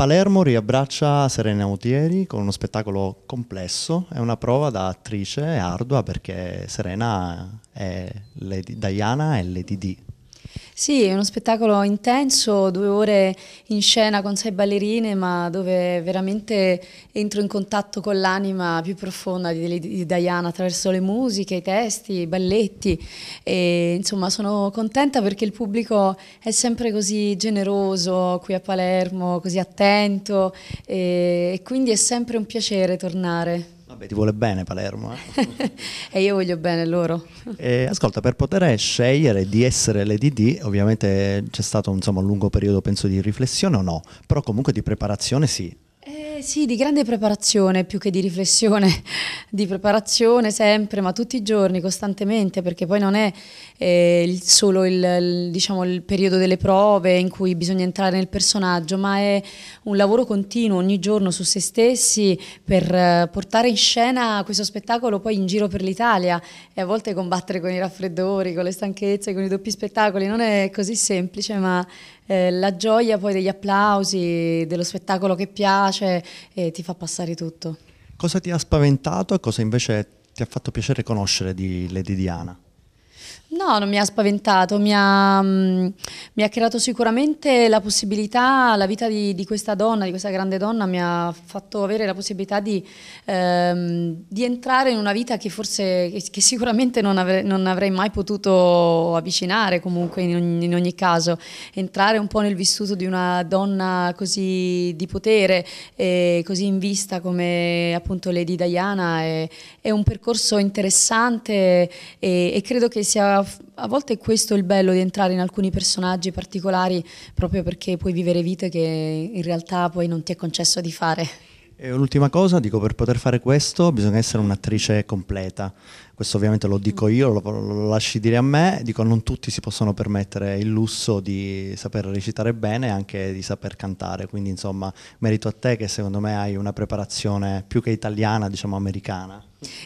Palermo riabbraccia Serena Autieri con uno spettacolo complesso, è una prova da attrice ardua perché Serena è Lady Diana e Lady D sì, è uno spettacolo intenso, due ore in scena con sei ballerine, ma dove veramente entro in contatto con l'anima più profonda di, di, Diana attraverso le musiche, i testi, i balletti. E, insomma, sono contenta perché il pubblico è sempre così generoso qui a Palermo, così attento e, e quindi è sempre un piacere tornare. Vabbè, ti vuole bene Palermo. Eh? e io voglio bene loro. E, ascolta, per poter scegliere di essere l'EDD, ovviamente c'è stato insomma, un lungo periodo, penso, di riflessione o no, però comunque di preparazione sì sì, di grande preparazione più che di riflessione, di preparazione sempre, ma tutti i giorni, costantemente, perché poi non è eh, solo il, il, diciamo, il, periodo delle prove in cui bisogna entrare nel personaggio, ma è un lavoro continuo ogni giorno su se stessi per eh, portare in scena questo spettacolo poi in giro per l'Italia e a volte combattere con i raffreddori, con le stanchezze, con i doppi spettacoli, non è così semplice, ma eh, la gioia poi degli applausi, dello spettacolo che piace, e ti fa passare tutto. Cosa ti ha spaventato e cosa invece ti ha fatto piacere conoscere di Lady Diana? No, non mi ha spaventato, mi ha, mm, mi ha creato sicuramente la possibilità, la vita di, di, questa donna, di questa grande donna, mi ha fatto avere la possibilità di, ehm, di entrare in una vita che forse, che sicuramente non avrei, non avrei mai potuto avvicinare comunque in ogni, in ogni, caso, entrare un po' nel vissuto di una donna così di potere, e così in vista come appunto Lady Diana, è, è un percorso interessante e, e credo che sia a volte è questo il bello di entrare in alcuni personaggi particolari proprio perché puoi vivere vite che in realtà poi non ti è concesso di fare. E L'ultima cosa, dico per poter fare questo bisogna essere un'attrice completa, questo ovviamente lo dico mm. io, lo, lo, lasci dire a me, dico non tutti si possono permettere il lusso di saper recitare bene e anche di saper cantare, quindi insomma merito a te che secondo me hai una preparazione più che italiana, diciamo americana.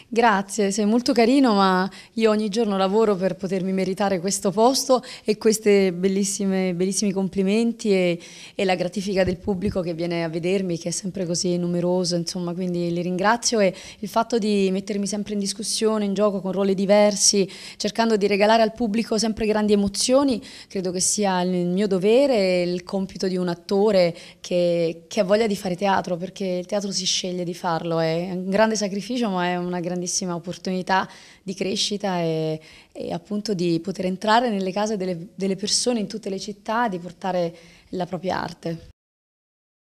Grazie, sei molto carino, ma io ogni giorno lavoro per potermi meritare questo posto e questi bellissimi complimenti e, e, la gratifica del pubblico che viene a vedermi, che è sempre così numeroso, insomma, quindi li ringrazio e il fatto di mettermi sempre in discussione, in gioco, gioco con ruoli diversi, cercando di regalare al pubblico sempre grandi emozioni, credo che sia il mio dovere, e il compito di un attore che, che ha voglia di fare teatro, perché il teatro si sceglie di farlo, è un grande sacrificio ma è una grandissima opportunità di crescita e, e appunto di poter entrare nelle case delle, delle persone in tutte le città, di portare la propria arte.